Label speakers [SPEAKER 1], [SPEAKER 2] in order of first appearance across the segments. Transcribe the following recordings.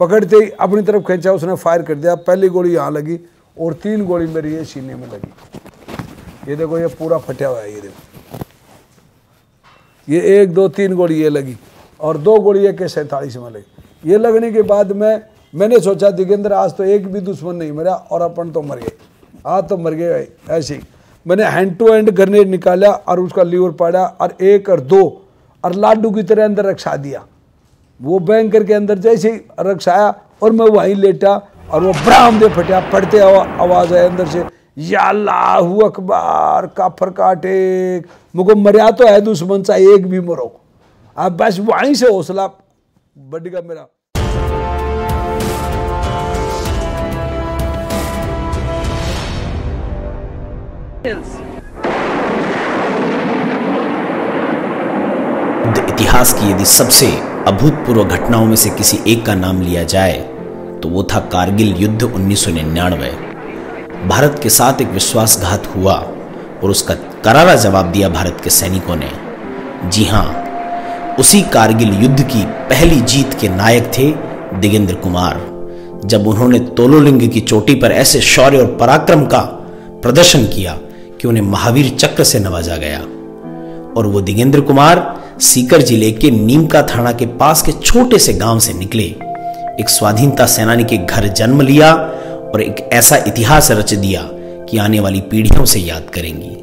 [SPEAKER 1] पकड़ते ही अपनी तरफ खींचा उसने फायर कर दिया पहली गोली यहाँ लगी और तीन गोली मेरी ये सीने में लगी ये देखो ये पूरा फटा हुआ है ये देखो ये एक दो तीन गोली ये लगी और दो गोली एक सैंतालीस में लगी ये लगने के बाद मैं मैंने सोचा दिगेंद्र आज तो एक भी दुश्मन नहीं मरा और अपन तो मर गए आज तो मर गए ऐसे मैंने हैंड टू हैंड ग्रनेड निकाला और उसका लीवर पाड़ा और एक और दो और लाडू की तरह अंदर रखा दिया वो बैंकर के अंदर जैसे ही रक्स आया और मैं वहीं लेटा और वो दे फटा पढ़ते आवाज़ आया अंदर से या लाह अकबार काफर काटे मुको मरिया तो है दुश्मन सा एक भी मरो अब हाँ, बस वहीं से हौसला बढ़ गया मेरा
[SPEAKER 2] इतिहास की यदि सबसे अभूतपूर्व घटनाओं में से किसी एक का नाम लिया जाए तो वो था कारगिल युद्ध उन्नीस भारत के साथ एक विश्वासघात हुआ और उसका करारा जवाब दिया भारत के सैनिकों ने जी हाँ उसी कारगिल युद्ध की पहली जीत के नायक थे दिगेंद्र कुमार जब उन्होंने तोलोलिंग की चोटी पर ऐसे शौर्य और पराक्रम का प्रदर्शन किया कि उन्हें महावीर चक्र से नवाजा गया और वो दिगेंद्र कुमार सीकर जिले के नीमका थाना के पास के छोटे से गांव से निकले एक स्वाधीनता सेनानी के घर जन्म लिया और एक ऐसा इतिहास रच दिया कि आने वाली पीढ़ियों से याद करेंगी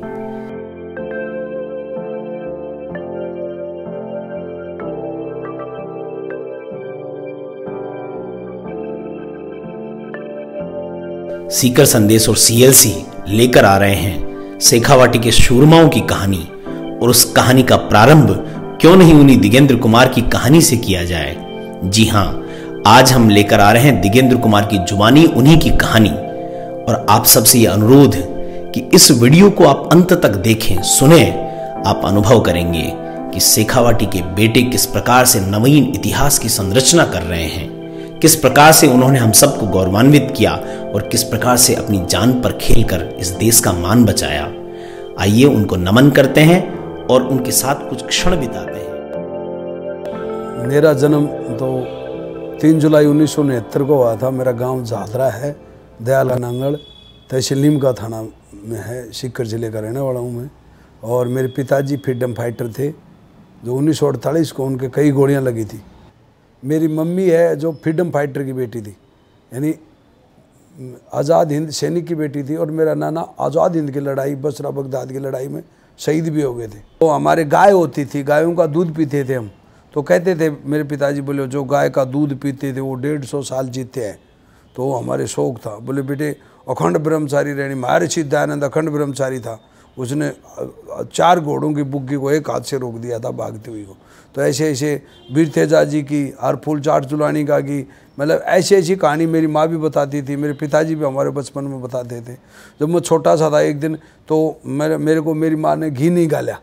[SPEAKER 2] सीकर संदेश और सीएलसी लेकर आ रहे हैं शेखावाटी के शूरमाओं की कहानी और उस कहानी का प्रारंभ क्यों नहीं उन्हीं दिगेंद्र कुमार की कहानी से किया जाए जी हां आज हम लेकर आ रहे हैं दिगेंद्र कुमार की जुबानी उन्हीं की कहानी और आप सबसे यह अनुरोध है कि इस वीडियो को आप अंत तक देखें सुने आप अनुभव करेंगे कि शेखावाटी के बेटे किस प्रकार से नवीन इतिहास की संरचना कर रहे हैं किस प्रकार से उन्होंने हम सबको गौरवान्वित किया और किस प्रकार से अपनी जान पर खेलकर इस देश का मान बचाया आइए उनको नमन करते हैं और उनके साथ कुछ क्षण बिताते
[SPEAKER 1] हैं मेरा जन्म तो तीन जुलाई उन्नीस को हुआ था मेरा गांव जादरा है दयाला नांगल तहसील का थाना में है सीकर जिले का रहने वाला हूँ मैं और मेरे पिताजी फ्रीडम फाइटर थे जो उन्नीस को उनके कई गोलियाँ लगी थी मेरी मम्मी है जो फ्रीडम फाइटर की बेटी थी यानी आज़ाद हिंद सैनिक की बेटी थी और मेरा नाना आज़ाद हिंद की लड़ाई बसरा बगदाद की लड़ाई में शहीद भी हो गए थे तो हमारे गाय होती थी गायों का दूध पीते थे हम तो कहते थे मेरे पिताजी बोले जो गाय का दूध पीते थे वो डेढ़ सौ साल जीते हैं तो वो हमारे शौक था बोले बेटे अखंड ब्रह्मचारी रहनी महर्षि दयानंद अखंड ब्रह्मचारी था उसने चार घोड़ों की बुग्गी को एक हाथ से रोक दिया था भागती हुई को तो ऐसे ऐसे वीर तेजा जी की हर फूल चार चुलानी का की मतलब ऐसी ऐसी कहानी मेरी माँ भी बताती थी मेरे पिताजी भी हमारे बचपन में बताते थे जब मैं छोटा सा था एक दिन तो मेरे मेरे को मेरी माँ ने घी नहीं गाला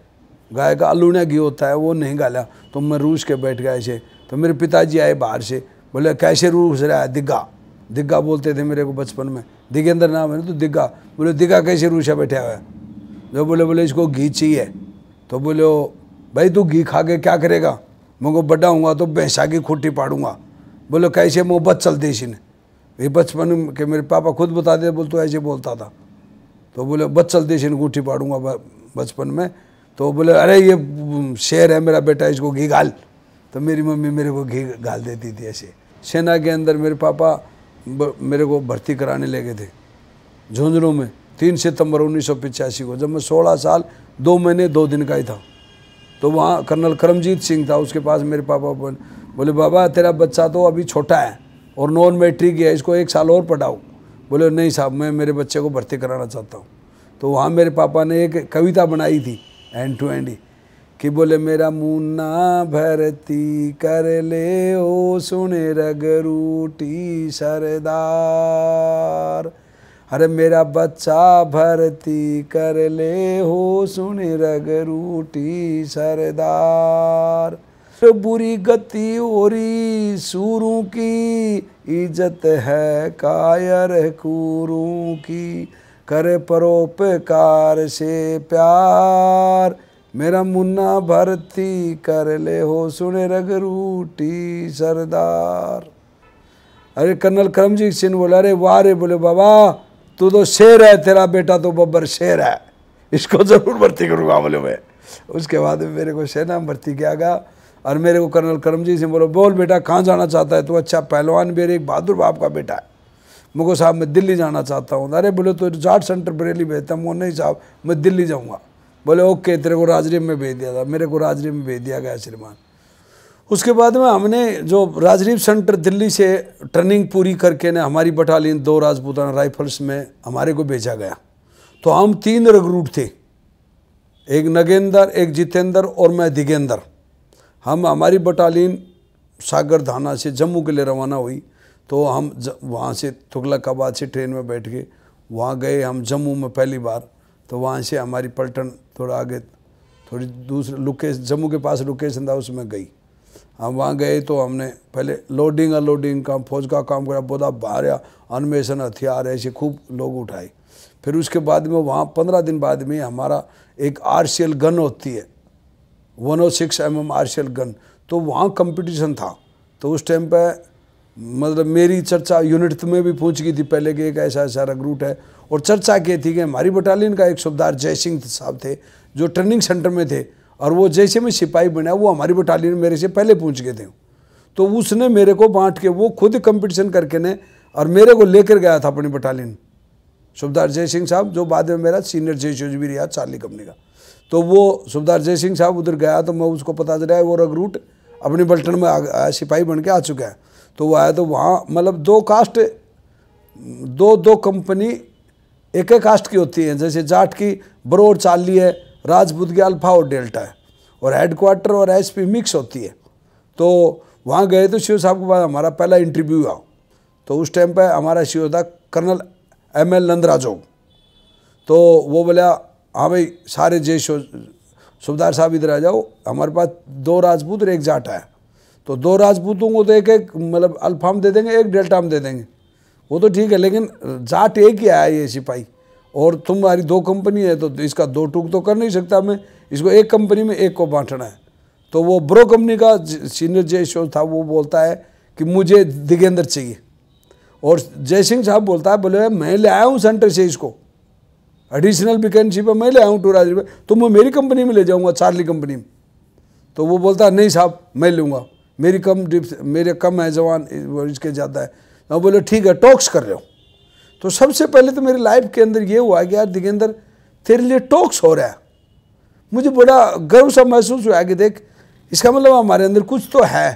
[SPEAKER 1] गाय का अलूणा घी होता है वो नहीं गाला तो मैं रूस के बैठ गया ऐसे तो मेरे पिताजी आए बाहर से बोले कैसे रूस रहा है दिग्गा दिग्गा बोलते थे मेरे को बचपन में दिगेंद्र नाम है ना तो दिग्गा बोले दिग्गा कैसे रूसा बैठा हुआ है जो बोले बोले इसको घी चाहिए तो बोले भाई तू घी खा के क्या करेगा मैं को बड़ा हूँ तो भैंसा की खुट्टी पाड़ूंगा बोले कैसे बच चलती इसी ने बचपन के मेरे पापा खुद बता दे बोल तो ऐसे बोलता था तो बोले चलते इसी ने उठी पाड़ूंगा बचपन में तो बोले अरे ये शेर है मेरा बेटा इसको घी घाल तो मेरी मम्मी मेरे को घी घाल देती थी ऐसे सेना के अंदर मेरे पापा मेरे को भर्ती कराने ले गए थे झुंझुनू में तीन सितंबर उन्नीस को जब मैं सोलह साल दो महीने दो दिन का ही था तो वहाँ कर्नल करमजीत सिंह था उसके पास मेरे पापा बोले बोले बाबा तेरा बच्चा तो अभी छोटा है और नॉन मेट्रिक है इसको एक साल और पढ़ाओ बोले नहीं साहब मैं मेरे बच्चे को भर्ती कराना चाहता हूँ तो वहाँ मेरे पापा ने एक कविता बनाई थी एंड टू एंड कि बोले मेरा मुन्ना भरती कर ले ओ सुने रूटी सरदार अरे मेरा बच्चा भरती कर ले हो सुन रग रूटी सरदार तो बुरी गति ओरी सूरों की इज्जत है कायर कूरों की करे परोपकार से प्यार मेरा मुन्ना भरती कर ले हो सुने रग रूटी सरदार अरे कर्नल करमजीत सिंह बोले अरे वाह रे बोले बाबा तू तो शेर है तेरा बेटा तो बब्बर शेर है इसको ज़रूर भर्ती करूँगा बोले मैं उसके बाद मेरे को सेना में भर्ती किया गया और मेरे को कर्नल करमजीत सिंह बोलो बोल बेटा कहाँ जाना चाहता है तू अच्छा पहलवान मेरे एक बहादुर बाप का बेटा है मुगो साहब मैं दिल्ली जाना चाहता हूँ अरे बोले तो जाट सेंटर बरेली भेजता हूँ नहीं साहब मैं दिल्ली जाऊँगा बोले ओके तेरे को राजरी में भेज दिया था मेरे को राजरी में भेज दिया गया श्रीमान उसके बाद में हमने जो राजीव सेंटर दिल्ली से ट्रेनिंग पूरी करके ने हमारी बटालियन दो राजपूताना राइफल्स में हमारे को भेजा गया तो हम तीन रिक्रूट थे एक नगेंद्र एक जितेंद्र और मैं दिगेंद्र हम हमारी बटालियन सागर धाना से जम्मू के लिए रवाना हुई तो हम वहाँ से तुगलकाबाद से ट्रेन में बैठ के वहाँ गए हम जम्मू में पहली बार तो वहाँ से हमारी पलटन थोड़ा आगे थोड़ी दूसरे लुकेश जम्मू के पास लोकेशन था उसमें गई हम वहाँ गए तो हमने पहले लोडिंग अनलोडिंग काम फौज का काम करा बोधा भारा अन्वेषण हथियार ऐसे खूब लोग उठाए फिर उसके बाद में वहाँ पंद्रह दिन बाद में हमारा एक आर गन होती है one O six M M R gun तो वहाँ कंपटीशन था तो उस टाइम पे मतलब मेरी चर्चा यूनिट में भी पूछ गई थी पहले कि एक ऐसा ऐसा रिक्रूट है और चर्चा की थी कि हमारी बटालियन का एक सुबदार सिंह साहब थे जो ट्रेनिंग सेंटर में थे और वो जैसे मैं सिपाही बना वो हमारी बटालियन मेरे से पहले पूछ गए थे तो उसने मेरे को बांट के वो खुद कंपटीशन करके ने और मेरे को लेकर गया था अपनी बटालियन सुबदार जय सिंह साहब जो बाद में मेरा सीनियर जय शोज भी रहा चार्ली कंपनी का तो वो सुबदार जय सिंह साहब उधर गया तो मैं उसको पता चला वो रगरूट अपने बल्टन में आया सिपाही बन के आ चुका है तो वो आया तो वहाँ मतलब दो कास्ट दो दो कंपनी एक एक कास्ट की होती है जैसे जाट की बरोड़ चाली है राजपूत के अल्फा और डेल्टा है और हेडक्वार्टर और एसपी मिक्स होती है तो वहाँ गए तो शिव साहब के पास हमारा पहला इंटरव्यू हुआ तो उस टाइम पर हमारा शिव था कर्नल एम एल नंदराजो तो वो बोला हाँ भाई सारे जय सुबदार साहब इधर आ जाओ हमारे पास दो राजपूत और एक जाट है तो दो राजपूतों को तो एक एक मतलब अल्फाम दे देंगे एक डेल्टा हम दे देंगे वो तो ठीक है लेकिन जाट एक ही आया ये सिपाही और तुम्हारी दो कंपनी है तो इसका दो टूक तो कर नहीं सकता मैं इसको एक कंपनी में एक को बांटना है तो वो ब्रो कंपनी का सीनियर जयशोर था वो बोलता है कि मुझे दिगेंद्र चाहिए और जयसिंह साहब बोलता है बोले मैं ले आया हूँ सेंटर से इसको एडिशनल वैकेंसी पर मैं ले आया हूँ टूराजी पर तो मैं मेरी कंपनी में ले जाऊँगा चार्ली कंपनी में तो वो बोलता है नहीं साहब मैं लूँगा मेरी कम मेरे कम है जवान इसके ज़्यादा है और तो बोले ठीक है टॉक्स कर रहे हो तो सबसे पहले तो मेरी लाइफ के अंदर ये हुआ कि यार दिगेंद्र तेरे लिए टॉक्स हो रहा है मुझे बड़ा गर्व सा महसूस हुआ कि देख इसका मतलब हमारे अंदर कुछ तो है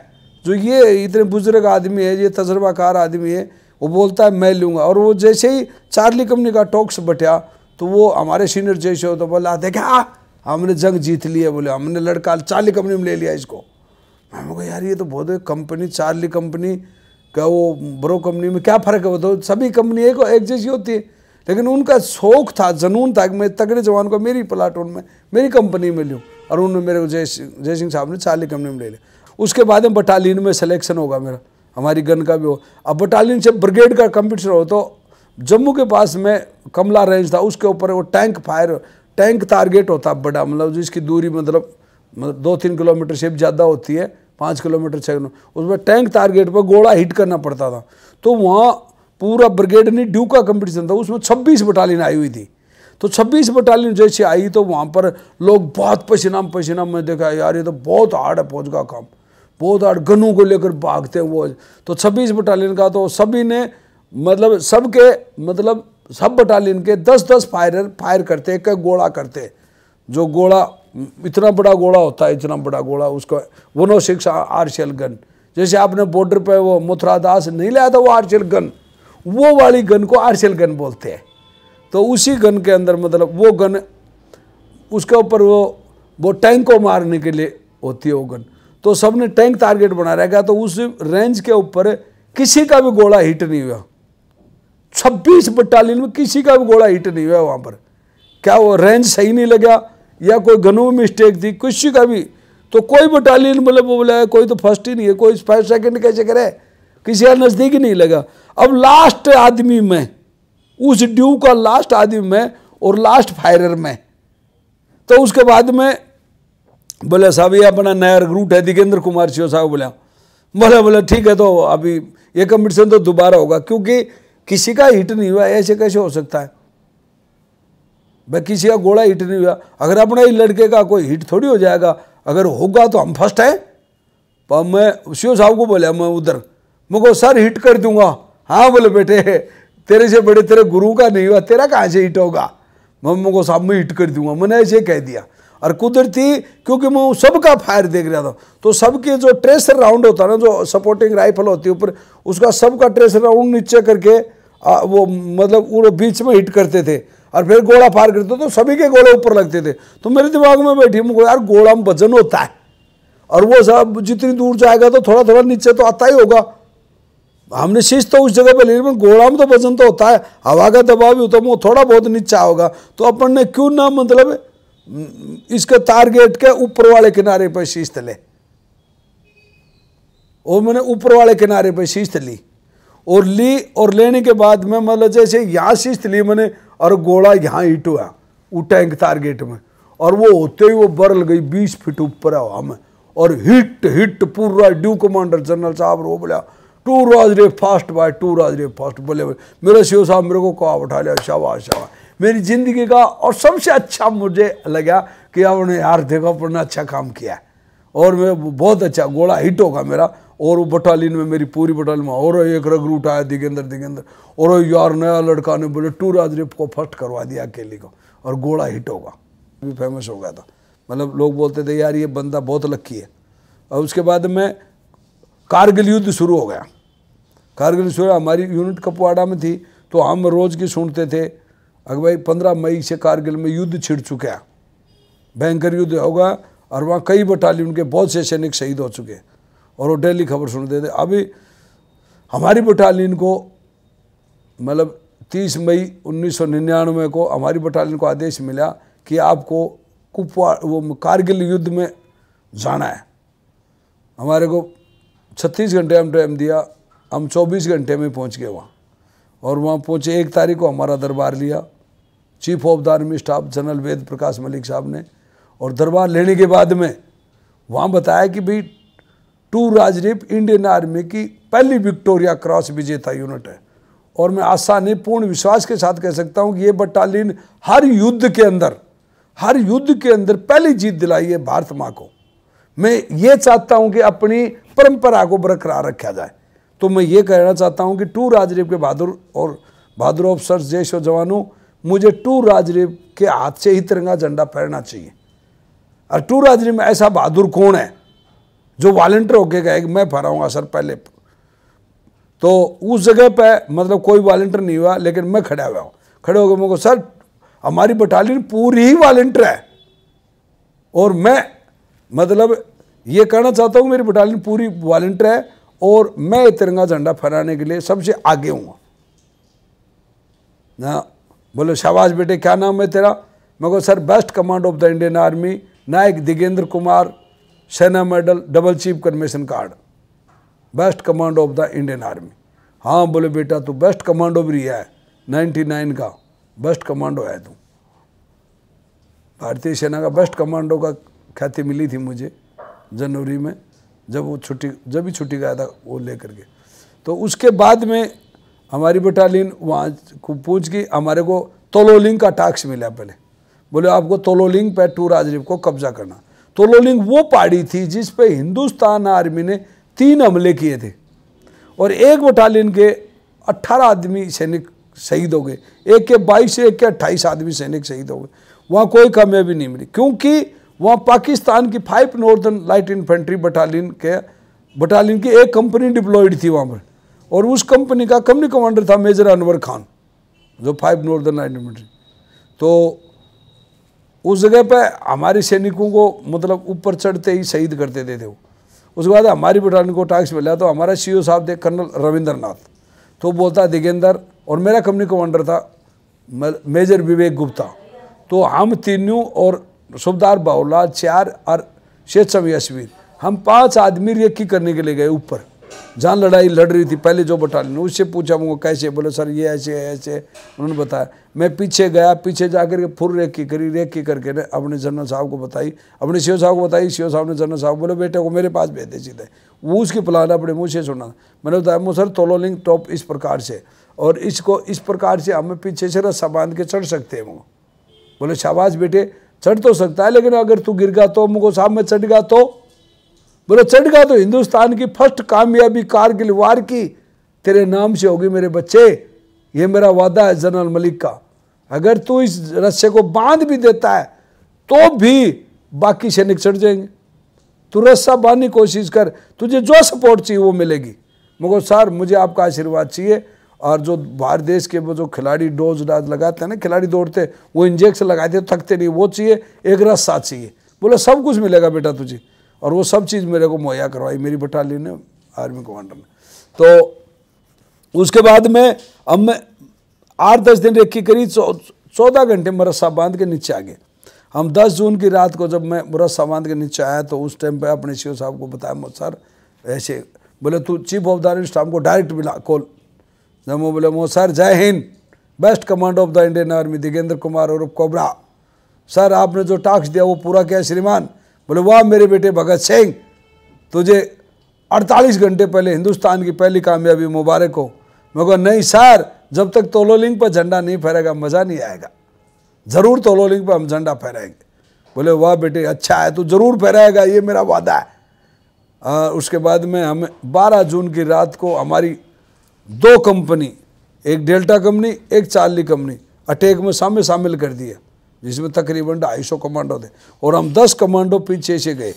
[SPEAKER 1] जो ये इतने बुजुर्ग आदमी है ये तजर्बाकार आदमी है वो बोलता है मैं लूँगा और वो जैसे ही चार्ली कंपनी का टॉक्स बटिया तो वो हमारे सीनियर जैसे हो तो बोला देखा हाँ, हमने जंग जीत लिया बोले हमने लड़का चार्ली कंपनी में ले लिया इसको मैं बोला यार ये तो बहुत कंपनी चार्ली कंपनी क्या वो बड़ो कंपनी में क्या फ़र्क है तो सभी कंपनी एक एक जैसी होती है लेकिन उनका शौक था जनून था कि मैं तगड़े जवान को मेरी प्लाटून में मेरी कंपनी में लूँ और उन्होंने मेरे को जय जय सिंह साहब ने चाली कंपनी में ले लिया उसके बाद में बटालियन में सिलेक्शन होगा मेरा हमारी गन का भी हो अब बटालियन से ब्रिगेड का कंपटीशन हो तो जम्मू के पास में कमला रेंज था उसके ऊपर वो टैंक फायर टैंक टारगेट होता बड़ा मतलब जिसकी दूरी मतलब मतलब दो तीन किलोमीटर से भी ज़्यादा होती है पाँच किलोमीटर छः किलोमीटर उसमें टैंक टारगेट पर गोड़ा हिट करना पड़ता था तो वहाँ पूरा ब्रिगेड नहीं ड्यू का कंपटीशन था उसमें छब्बीस बटालियन आई हुई थी तो 26 बटालियन जैसे आई तो वहाँ पर लोग बहुत पसीना पसीना में देखा यार ये तो बहुत हार्ड है फौज का काम बहुत हार्ड गनों को लेकर भागते हैं वो तो छब्बीस बटालियन का तो सभी ने मतलब सबके मतलब सब बटालियन के दस दस फायर फायर करते एक गोला करते जो गोला इतना बड़ा गोला होता है इतना बड़ा गोला उसको वन ओ सिक्स आर्शियल गन जैसे आपने बॉर्डर पे वो मथुरा दास नहीं लाया था वो आर्शियल गन वो वाली गन को आर्शियल गन बोलते हैं तो उसी गन के अंदर मतलब वो गन उसके ऊपर वो वो टैंक को मारने के लिए होती है वो गन तो सब ने टैंक टारगेट बना रहेगा तो उस रेंज के ऊपर किसी का भी गोला हिट नहीं हुआ छब्बीस बटालियन में किसी का भी गोला हिट नहीं हुआ वहाँ पर क्या वो रेंज सही नहीं लगा या कोई गनों मिस्टेक थी किसी का भी तो कोई बटालियन मतलब वो बोला कोई तो फर्स्ट ही नहीं है कोई फर्स्ट सेकंड कैसे करे किसी का नज़दीक ही नहीं लगा अब लास्ट आदमी में उस ड्यू का लास्ट आदमी में और लास्ट फायरर में तो उसके बाद में बोले साहब ये अपना नया रूट है दिगेंद्र कुमार सिंह साहब बोला बोले बोले ठीक है तो अभी ये कम्पिटिशन तो दोबारा होगा क्योंकि किसी का हिट नहीं हुआ ऐसे कैसे हो सकता है भाई किसी का गोला हिट नहीं हुआ अगर अपना ही लड़के का कोई हिट थोड़ी हो जाएगा अगर होगा तो हम फर्स्ट हैं पर मैं शिव साहब को बोला मैं उधर मैं को सर हिट कर दूंगा हाँ बोले बेटे तेरे से बड़े तेरे गुरु का नहीं हुआ तेरा कहाँ से हिट होगा मैं को साहब मैं हिट कर दूंगा मैंने ऐसे कह दिया और कुदरती क्योंकि मैं सबका फायर देख रहा था तो सबके जो ट्रेसर राउंड होता है ना जो सपोर्टिंग राइफल होती है ऊपर उसका सबका ट्रेसर राउंड नीचे करके आ, वो मतलब वो बीच में हिट करते थे और फिर गोला पार करते तो सभी के गोले ऊपर लगते थे तो मेरे दिमाग में बैठी मुझे यार गोला में वजन होता है और वो सब जितनी दूर जाएगा तो थोड़ा थोड़ा नीचे तो आता ही होगा हमने शीश तो उस जगह पर ली लेकिन गोला में तो वजन तो होता है हवा का दबाव भी होता तो है वो थोड़ा बहुत नीचा होगा तो अपन ने क्यों ना मतलब इसके टारगेट के ऊपर वाले किनारे पर शीश ले और मैंने ऊपर वाले किनारे पर शीश ली और ली और लेने के बाद में मतलब जैसे यहाँ शीश ली मैंने और गोला यहाँ हिट हुआ वो टैंक टारगेट में और वो होते ही वो बरल गई बीस फीट ऊपर है हमें और हिट हिट पूरा ड्यू कमांडर जनरल साहब रो बोला टू राज रे फास्ट बाय टू राज रे फास्ट बोले मेरे शिव साहब मेरे को कहा उठा लिया शाबाश शाबाश मेरी ज़िंदगी का और सबसे अच्छा मुझे लगा कि आपने यार देखो अपना अच्छा काम किया है और मैं बहुत अच्छा गोला हिट होगा मेरा और वो बटालियन में मेरी पूरी बटालियन में और एक रगरू उठाया दिगेंद्र दिगेंद्र और यार नया लड़का ने बोले टू राजरेप को फर्स्ट करवा दिया अकेले को और गोला हिट होगा भी फेमस हो गया था मतलब लोग बोलते थे यार ये बंदा बहुत लक्की है और उसके बाद में कारगिल युद्ध शुरू हो गया कारगिल शुरू हमारी यूनिट कपवाड़ा में थी तो हम रोज़ की सुनते थे अगर भाई पंद्रह मई से कारगिल में युद्ध छिड़ चुका है भयंकर युद्ध होगा और वहाँ कई बटालियन के बहुत से सैनिक शहीद हो चुके हैं और वो डेली खबर सुनते थे अभी हमारी बटालियन को मतलब 30 मई 1999 को हमारी बटालियन को आदेश मिला कि आपको कुपवा वो कारगिल युद्ध में जाना है हमारे को 36 घंटे हम टाइम दिया हम 24 घंटे में पहुंच गए वहाँ और वहाँ पहुँचे एक तारीख को हमारा दरबार लिया chief of the army staff general Ved Prakash Malik साहब ने और दरबार लेने के बाद में वहाँ बताया कि भाई टू राजरीप इंडियन आर्मी की पहली विक्टोरिया क्रॉस विजेता यूनिट है और मैं आसानी पूर्ण विश्वास के साथ कह सकता हूँ कि ये बटालियन हर युद्ध के अंदर हर युद्ध के अंदर पहली जीत दिलाई है भारत माँ को मैं ये चाहता हूँ कि अपनी परंपरा को बरकरार रखा जाए तो मैं ये कहना चाहता हूँ कि टू राजरीप के बहादुर और बहादुर ऑफिसर्स जैश और जवानों मुझे टू राजरीप के हाथ से ही तिरंगा झंडा फहरना चाहिए और टू आदमी में ऐसा बहादुर कौन है जो वॉल्टियर होके गए मैं फहराऊंगा सर पहले तो उस जगह पे मतलब कोई वॉल्टियर नहीं हुआ लेकिन मैं खड़ा हुआ हूँ खड़े हो गए मेरे को सर हमारी बटालियन पूरी ही वॉल्टियर है और मैं मतलब ये कहना चाहता हूँ मेरी बटालियन पूरी वॉल्टियर है और मैं तिरंगा झंडा फहराने के लिए सबसे आगे हूँ ना बोलो शाबाश बेटे क्या नाम है तेरा मेरे को sir best command of the Indian army नायक दिगेंद्र कुमार सेना medal double chief commendation card best commando of the Indian army हाँ बोले बेटा तू बेस्ट कमांडो भी रिया है नाइन्टी नाइन का बेस्ट कमांडो है तू भारतीय सेना का बेस्ट कमांडो का ख्याति मिली थी मुझे जनवरी में जब वो छुट्टी जब भी छुट्टी गया था वो ले करके तो उसके बाद में हमारी बटालियन वहाँ को पूछ गई हमारे को तोलोलिंग का टास्क मिला पहले बोले आपको तोलोलिंग पे टू राजरीफ को कब्जा करना तोलोलिंग वो पहाड़ी थी जिस पे हिंदुस्तान आर्मी ने तीन हमले किए थे और एक बटालियन के 18 आदमी सैनिक शहीद हो गए एक के 22 एक के 28 आदमी सैनिक शहीद हो गए वहाँ कोई कामयाबी नहीं मिली क्योंकि वहाँ पाकिस्तान की five northern light infantry battalion के बटालियन की एक कंपनी डिप्लॉयड थी वहाँ पर और उस कंपनी का कंपनी कमांडर था मेजर अनवर खान जो फाइव नॉर्दर्न लाइट इन्फेंट्री तो उस जगह पर हमारे सैनिकों को मतलब ऊपर चढ़ते ही शहीद कर देते थे वो उसके बाद हमारी बटालियन को टास्क मिला तो हमारा सी e साहब थे कर्नल रविंद्र तो बोलता दिगेंद्र और मेरा कंपनी कमांडर था मेजर विवेक गुप्ता तो हम तीनों और सुबदार बाउला चार और शेष यशवीर हम पांच आदमी रेक्की करने के लिए गए ऊपर जहाँ लड़ाई लड़ रही थी पहले जो बटालियन उससे पूछा मुझे कैसे बोले सर ये ऐसे है ऐसे उन्होंने बताया मैं पीछे गया पीछे जाकर के फुर रेखी करी रेखी करके ने अपने जनरल साहब को बताई अपने शिव साहब को बताई शिव साहब ने जनरल साहब बोले बेटे को मेरे पास भेजे सीधे वो उसकी प्लान अपने मुँह से सुना मैंने बताया मुझे सर तोलोलिंग टॉप इस प्रकार से और इसको इस प्रकार से हमें पीछे से रस्सा बांध के चढ़ सकते हैं वो बोले शाबाज बेटे चढ़ तो सकता है लेकिन अगर तू गिर गया तो मुझको साहब में चढ़ गया तो बोलो चढ़ गया तो हिंदुस्तान की फर्स्ट कामयाबी कारगिल वार की तेरे नाम से होगी मेरे बच्चे ये मेरा वादा है जनरल मलिक का अगर तू इस रस्से को बांध भी देता है तो भी बाकी सैनिक चढ़ जाएंगे तू रस्सा बांधने की कोशिश कर तुझे जो सपोर्ट चाहिए वो मिलेगी मगर सर मुझे आपका आशीर्वाद चाहिए और जो बाहर देश के वो जो खिलाड़ी डोज डाज लगाते हैं ना खिलाड़ी दौड़ते वो इंजेक्शन लगाते तो थकते नहीं वो चाहिए एक रस्सा चाहिए बोलो सब कुछ मिलेगा बेटा तुझे और वो सब चीज़ मेरे को मुहैया करवाई मेरी बटालियन ने आर्मी कमांडर ने तो उसके बाद में अब मैं आठ दस दिन रेखी करी चौदह घंटे मरसा बांध के नीचे आ गए हम 10 जून की रात को जब मैं मुरस्सा बांध के नीचे आया तो उस टाइम पे अपने सी साहब को बताया मैं सर ऐसे बोले तू chief of the army staff को डायरेक्ट मिला कॉल जब वो बोले मो sir Jai Hind best commando of the Indian army Digendra Kumar और कोबरा सर आपने जो टास्क दिया वो पूरा किया श्रीमान बोले वाह मेरे बेटे भगत सिंह तुझे 48 घंटे पहले हिंदुस्तान की पहली कामयाबी मुबारक हो मैं कहा नहीं सर जब तक तोलोलिंग पर झंडा नहीं फहरेगा मज़ा नहीं आएगा ज़रूर तोलोलिंग पर हम झंडा फहराएंगे बोले वाह बेटे अच्छा है तो ज़रूर फहराएगा ये मेरा वादा है आ, उसके बाद में हमें बारह जून की रात को हमारी दो कंपनी एक डेल्टा कंपनी एक चार्ली कंपनी अटैक में सामने शामिल कर दिया जिसमें तकरीबन ढाई सौ कमांडो थे और हम दस कमांडो पीछे से गए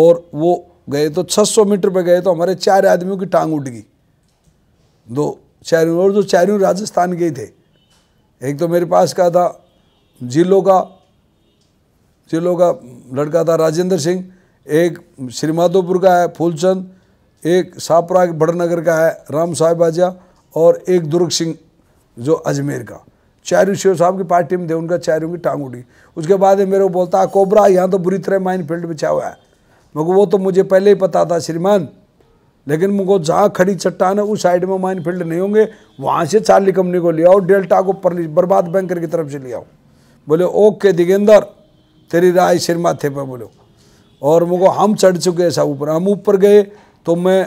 [SPEAKER 1] और वो गए तो 600 मीटर पर गए तो हमारे चार आदमियों की टांग उठ गई दो चार और जो चारों राजस्थान के ही थे एक तो मेरे पास का था जिलों का जिलों का लड़का था राजेंद्र सिंह एक श्रीमाधोपुर का है फूलचंद एक सापरा बड़नगर का है राम साहेब आजा और एक दुर्ग सिंह जो अजमेर का चारू शिव साहब की पार्टी में थे उनका चारों की टांग उड़ी उसके बाद मेरे को बोलता कोबरा यहाँ तो बुरी तरह माइन फील्ड बिछा हुआ है मगर वो तो मुझे पहले ही पता था श्रीमान लेकिन मुझको जहाँ खड़ी चट्टान है उस साइड में माइन फील्ड नहीं होंगे वहाँ से चार्ली कंपनी को लिया और डेल्टा को बर्बाद बैंकर की तरफ से लिया बोले ओके दिगेंदर तेरी राय श्रीमा थे पर बोलो और मुझको हम चढ़ चुके हैं सब ऊपर हम ऊपर गए तो मैं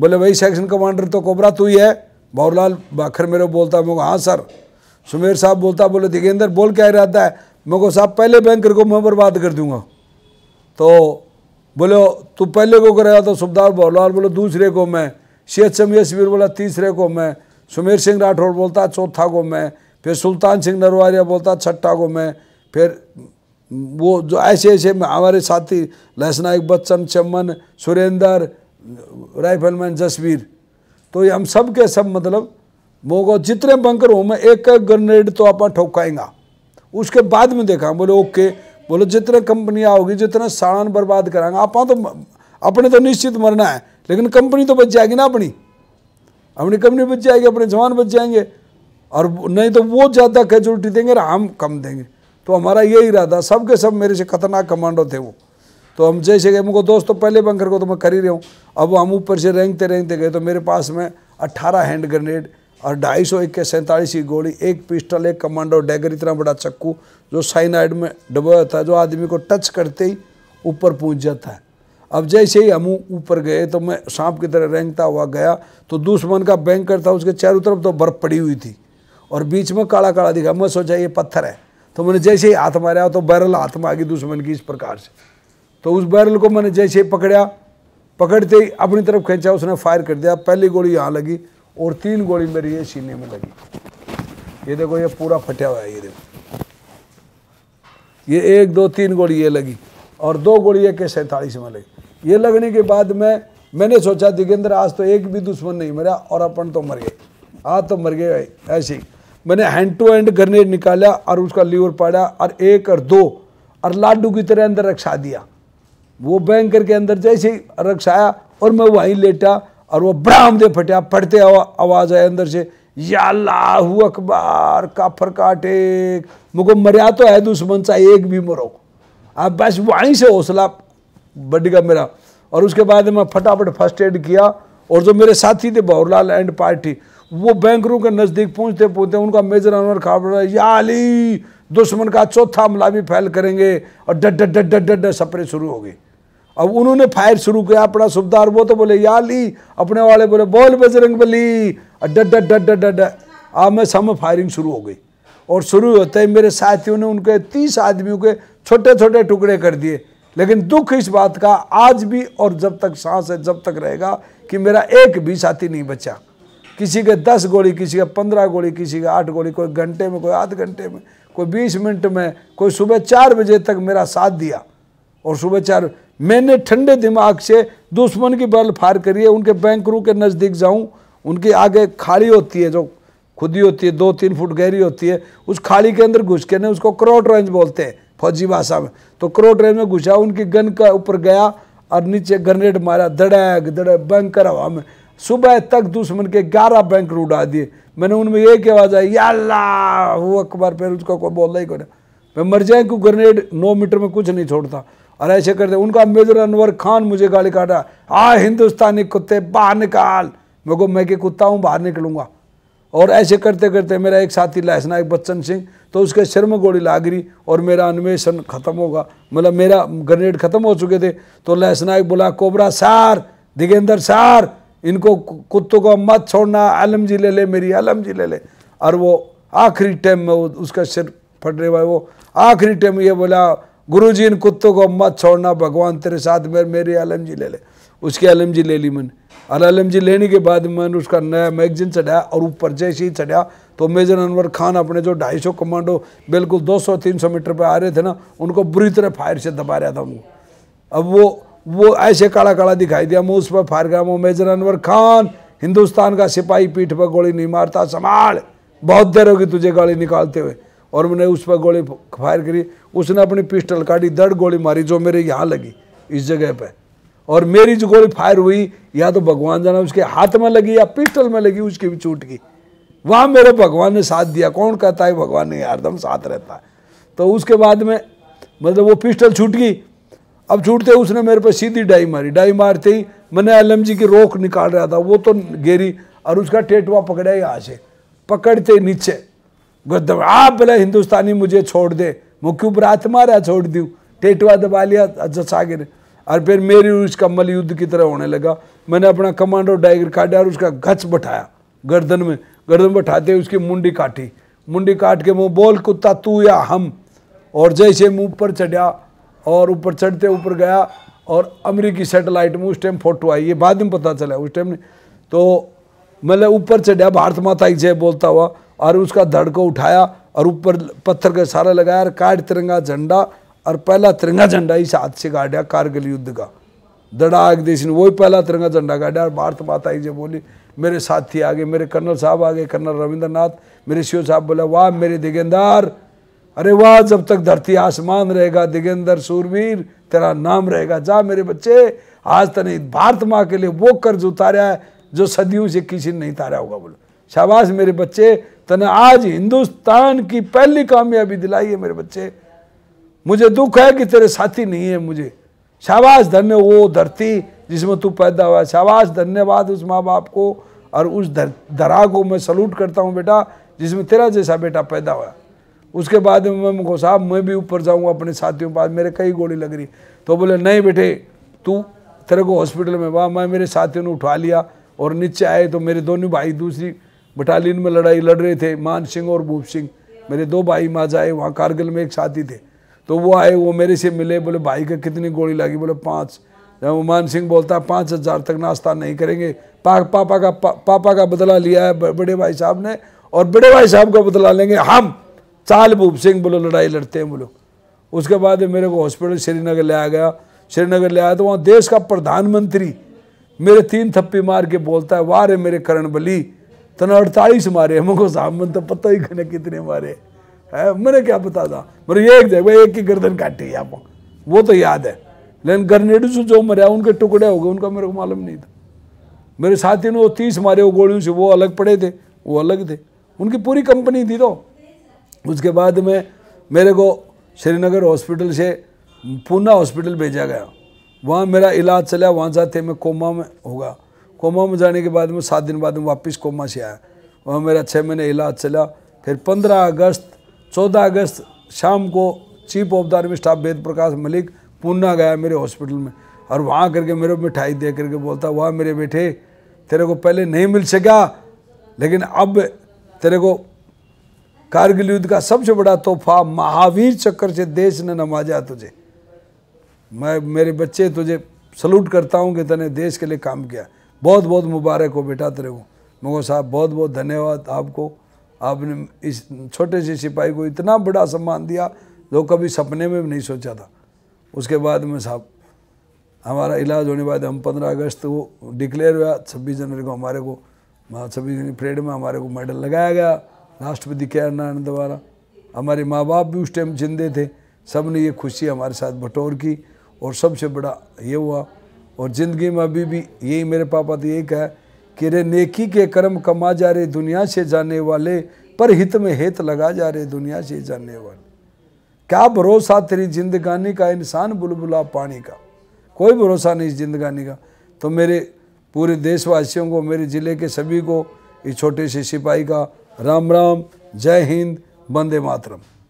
[SPEAKER 1] बोले भाई सेक्शन कमांडर तो कोबरा तू ही है बाहरलाल बाखर मेरे बोलता है मुझे हाँ सर सुमेर साहब बोलता बोले दिगेंद्र बोल क्या रहता है मैं को साहब पहले बैंकर को मैं बर्बाद कर दूंगा तो बोले तू पहले को करेगा तो सुबदार बौलाल बोलो दूसरे को मैं शेख शमीर शबीर बोला तीसरे को मैं सुमेर सिंह राठौर बोलता चौथा को मैं फिर सुल्तान सिंह नरवारिया बोलता छठा को मैं फिर वो जो ऐसे ऐसे हमारे साथी लहसनायक बच्चन चमन सुरेंद्र राइफलमैन जसवीर तो ये हम सब के सब मतलब मोगो जितने बंकर हूँ मैं एक एक ग्रेनेड तो आप ठोकाएंगा उसके बाद में देखा बोले ओके बोले जितने कंपनियाँ होगी जितने सामान बर्बाद कराएंगे आप तो अपने तो निश्चित मरना है लेकिन कंपनी तो बच जाएगी ना अपनी अपनी कंपनी बच जाएगी अपने जवान बच जाएंगे और नहीं तो वो ज़्यादा कैजुअलिटी देंगे और हम कम देंगे तो हमारा ये इरादा सब के सब मेरे से खतरनाक कमांडो थे वो तो हम जैसे गए मुझे दोस्तों तो पहले बंकर को तो मैं कर ही रहा हूँ अब हम ऊपर से रेंगते रेंगते गए तो मेरे पास में अट्ठारह हैंड ग्रेनेड और ढाई सौ इक्के सैंतालीस की गोली एक पिस्टल एक कमांडो डैगर इतना बड़ा चक्कू जो साइनाइड में डबा जाता है जो आदमी को टच करते ही ऊपर पहुंच जाता है अब जैसे ही हम ऊपर गए तो मैं सांप की तरह रेंगता हुआ गया तो दुश्मन का बैंक था उसके चारों तरफ तो बर्फ़ पड़ी हुई थी और बीच में काला काला दिखा मैं सोचा ये पत्थर है तो मैंने जैसे ही हाथ मारा तो बैरल हाथ में आ गई दुश्मन की इस प्रकार से तो उस बैरल को मैंने जैसे ही पकड़ा पकड़ते ही अपनी तरफ खींचा उसने फायर कर दिया पहली गोली यहाँ लगी और तीन गोली मेरी ये सीने में लगी ये देखो ये पूरा फटा हुआ है ये देखो ये एक दो तीन गोली ये लगी और दो गोली एक सैंतालीस में लगी ये लगने के बाद मैं मैंने सोचा दिगेंद्र आज तो एक भी दुश्मन नहीं मरा और अपन तो मर गए आज तो मर गए ऐसे ही मैंने हैंड टू हैंड ग्रनेड निकाला और उसका लीवर पाड़ा और एक और दो और लाडू की तरह अंदर रक्षा दिया वो बैंक करके अंदर जैसे रक्षाया और मैं वहीं लेटा और वो ब्राम दे फटे आप पढ़ते आवाज़ आए अंदर से या याहू अकबार काफर काटेक मुको मरिया तो है दुश्मन सा एक भी मरो आप बस वहीं से हौसला बढ़ गया मेरा और उसके बाद मैं फटाफट फर्स्ट एड किया और जो मेरे साथी थे भवरलाल एंड पार्टी वो बैंक के नज़दीक पहुँचते पहुँचते उनका मेजर अनवर खाबड़ा याली दुश्मन का चौथा हमला भी फैल करेंगे और डड डड डड डड सपरे शुरू हो गई अब उन्होंने फायर शुरू किया अपना सुबदार वो तो बोले या ली अपने वाले बोले बोल बजरंग बली आ डड डड में फायरिंग शुरू हो गई और शुरू होते ही मेरे साथियों ने उनके तीस आदमियों के छोटे छोटे टुकड़े कर दिए लेकिन दुख इस बात का आज भी और जब तक सांस है जब तक रहेगा कि मेरा एक भी साथी नहीं बचा किसी के दस गोली किसी के पंद्रह गोली किसी के आठ गोली कोई घंटे में कोई आध घंटे में कोई बीस मिनट में कोई सुबह चार बजे तक मेरा साथ दिया और सुबह चार मैंने ठंडे दिमाग से दुश्मन की बल फार करिए उनके बैंकरू के नज़दीक जाऊं उनकी आगे खाड़ी होती है जो खुदी होती है दो तीन फुट गहरी होती है उस खाड़ी के अंदर घुस के ना उसको क्रॉट रेंज बोलते हैं फौजी भाषा में तो क्रॉट रेंज में घुसा उनकी गन का ऊपर गया और नीचे ग्रनेड मारा दड़ैग दड़ैक बैंकर हवा में सुबह तक दुश्मन के ग्यारह बैंक उड़ा दिए मैंने उनमें एक आवाज़ आई अल्लाह वो अखबार फिर उसका कोई बोलना ही कोई मैं मर जाए क्यों ग्रनेड नौ मीटर में कुछ नहीं छोड़ता और ऐसे करते उनका मेजर अनवर खान मुझे गाली काटा आ हिंदुस्तानी कुत्ते बाहर निकाल मेरे को मैं कि कुत्ता हूँ बाहर निकलूँगा और ऐसे करते करते मेरा एक साथी लाइस नायक बच्चन सिंह तो उसके सिर में गोली लागरी और मेरा अन्वेषण खत्म होगा मतलब मेरा ग्रेनेड खत्म हो चुके थे तो लाइस नायक बोला कोबरा सार दिगेंद्र सार इनको कुत्तों को मत छोड़ना आलम जी ले ले मेरी आलम जी ले ले और वो आखिरी टाइम में वो उसका सिर फट रहे भाई वो आखिरी टाइम ये बोला गुरु जी इन कुत्तों को मत छोड़ना भगवान तेरे साथ में मेरी आलम जी ले ले उसकी आलम जी ले ली मैंने और आलम जी लेने के बाद मैंने उसका नया मैगजीन चढ़ाया और ऊपर जैसे ही चढ़ाया तो मेजर अनवर खान अपने जो 250 कमांडो बिल्कुल 200-300 मीटर पर आ रहे थे ना उनको बुरी तरह फायर से दबा रहा था उनको अब वो वो ऐसे काला काला दिखाई दिया मैं उस पर फायर गया वो मेजर अनवर खान हिंदुस्तान का सिपाही पीठ पर गोली नहीं मारता संभाल बहुत देर होगी तुझे गाली निकालते हुए और मैंने उस पर गोली फायर करी उसने अपनी पिस्टल काटी दर्द गोली मारी जो मेरे यहाँ लगी इस जगह पर और मेरी जो गोली फायर हुई या तो भगवान जाना उसके हाथ में लगी या पिस्टल में लगी उसकी भी छूट गई वहाँ मेरे भगवान ने साथ दिया कौन कहता है भगवान ने हरदम साथ रहता है तो उसके बाद में मतलब वो पिस्टल छूट गई अब छूटते उसने मेरे पर सीधी डाई मारी डाई मारते ही मैंने एल की रोक निकाल रहा था वो तो गेरी और उसका टेटवा पकड़ा यहाँ से पकड़ते नीचे आप भले हिंदुस्तानी मुझे छोड़ दे क्यों उपरात मारा छोड़ दूँ टेटवा दबा लिया अच्छा सागिर और फिर मेरी उस मल युद्ध की तरह होने लगा मैंने अपना कमांडो डाइगर काटा और उसका गच बैठाया गर्दन में गर्दन बैठाते उसकी मुंडी काटी मुंडी काट के मुँह बोल कुत्ता तू या हम और जैसे मुँह ऊपर चढ़ा और ऊपर चढ़ते ऊपर गया और अमरीकी सेटेलाइट में उस टाइम फोटो आई ये बाद में पता चला उस टाइम तो मतलब ऊपर चढ़ा भारत माता की जय बोलता हुआ और उसका धड़ को उठाया और ऊपर पत्थर का सारा लगाया और काट तिरंगा झंडा और पहला तिरंगा झंडा इस हाथ से काटा कारगिल युद्ध का एक देश ने वही पहला तिरंगा झंडा काटा और भारत माता जी बोली मेरे साथी आ गए मेरे कर्नल साहब आ गए कर्नल रविंद्रनाथ मेरे शिव साहब बोला वाह मेरे दिगेंदार अरे वाह जब तक धरती आसमान रहेगा दिगेंदर सूरवीर तेरा नाम रहेगा जा मेरे बच्चे आज तने भारत माँ के लिए वो कर्ज उतारा है जो सदियों से किसी ने नहीं उतारा होगा बोलो शाबाश मेरे बच्चे तने आज हिंदुस्तान की पहली कामयाबी दिलाई है मेरे बच्चे मुझे दुख है कि तेरे साथी नहीं है मुझे शाबाश धन्य वो धरती जिसमें तू पैदा हुआ शाबाश धन्यवाद उस माँ बाप को और उस धर धरा को मैं सलूट करता हूँ बेटा जिसमें तेरा जैसा बेटा पैदा हुआ उसके बाद में मैं साहब मैं भी ऊपर जाऊँगा अपने साथियों के पास मेरे कई गोली लग रही तो बोले नहीं बेटे तू तेरे को हॉस्पिटल में वाह मैं मेरे साथियों ने उठा लिया और नीचे आए तो मेरे दोनों भाई दूसरी बटालियन में लड़ाई लड़ रहे थे मान सिंह और भूप सिंह मेरे दो भाई माँ जाए वहाँ कारगिल में एक साथी थे तो वो आए वो मेरे से मिले बोले भाई का कितनी गोली लगी बोले पाँच जब मान सिंह बोलता है पाँच हज़ार तक नाश्ता नहीं करेंगे पा, पापा का पा, पापा का बदला लिया है बड़े भाई साहब ने और बड़े भाई साहब का बदला लेंगे हम चाल भूप सिंह बोलो लड़ाई लड़ते हैं बोलो उसके बाद मेरे को हॉस्पिटल श्रीनगर ले आ गया श्रीनगर ले आया तो वहाँ देश का प्रधानमंत्री मेरे तीन थप्पी मार के बोलता है वाह रे मेरे करण बली तने अड़तालीस मारे हमको साहब मन तो पता ही कने कितने मारे है मैंने क्या पता था मेरे एक देख भाई एक की गर्दन काटी आप वो तो याद है लेकिन ग्रनेडू से जो मरे उनके टुकड़े हो गए उनका मेरे को मालूम नहीं था मेरे साथी ने वो तीस मारे वो गोलियों से वो अलग पड़े थे वो अलग थे उनकी पूरी कंपनी थी तो उसके बाद में मेरे को श्रीनगर हॉस्पिटल से पूना हॉस्पिटल भेजा गया वहाँ मेरा इलाज चला वहाँ जाते मैं कोमा में होगा कोमा में जाने के बाद में सात दिन बाद में वापस कोमा से आया वहाँ मेरा छः महीने इलाज चला फिर पंद्रह अगस्त चौदह अगस्त शाम को chief of the army staff Ved Prakash Malik Poona गया मेरे हॉस्पिटल में और वहाँ करके मेरे मिठाई दे करके बोलता वहाँ मेरे बेटे तेरे को पहले नहीं मिल सका लेकिन अब तेरे को कारगिल युद्ध का सबसे बड़ा तोहफा महावीर चक्कर से देश ने नवाजा तुझे मैं मेरे बच्चे तुझे सल्यूट करता हूँ कि तेने देश के लिए काम किया बहुत बहुत मुबारक हो बेटा तेरे को मगो साहब बहुत बहुत धन्यवाद आपको आपने इस छोटे से सिपाही को इतना बड़ा सम्मान दिया जो कभी सपने में भी नहीं सोचा था उसके बाद में साहब हमारा इलाज होने बाद हम पंद्रह अगस्त को डिक्लेयर हुआ छब्बीस जनवरी को हमारे को छब्बीस जनवरी परेड में हमारे को मेडल लगाया गया राष्ट्रपति के आर नारायण द्वारा हमारे माँ बाप भी उस टाइम जिंदे थे सब ने ये खुशी हमारे साथ बटोर की और सबसे बड़ा ये हुआ और ज़िंदगी में अभी भी यही मेरे पापा तो एक है कि रे नेकी के कर्म कमा जा रहे दुनिया से जाने वाले पर हित में हित लगा जा रहे दुनिया से जाने वाले क्या भरोसा तेरी जिंदगानी का इंसान बुलबुला पानी का कोई भरोसा नहीं इस जिंदगानी का तो मेरे पूरे देशवासियों को मेरे ज़िले के सभी को इस छोटे से सिपाही का राम राम जय हिंद वंदे मातरम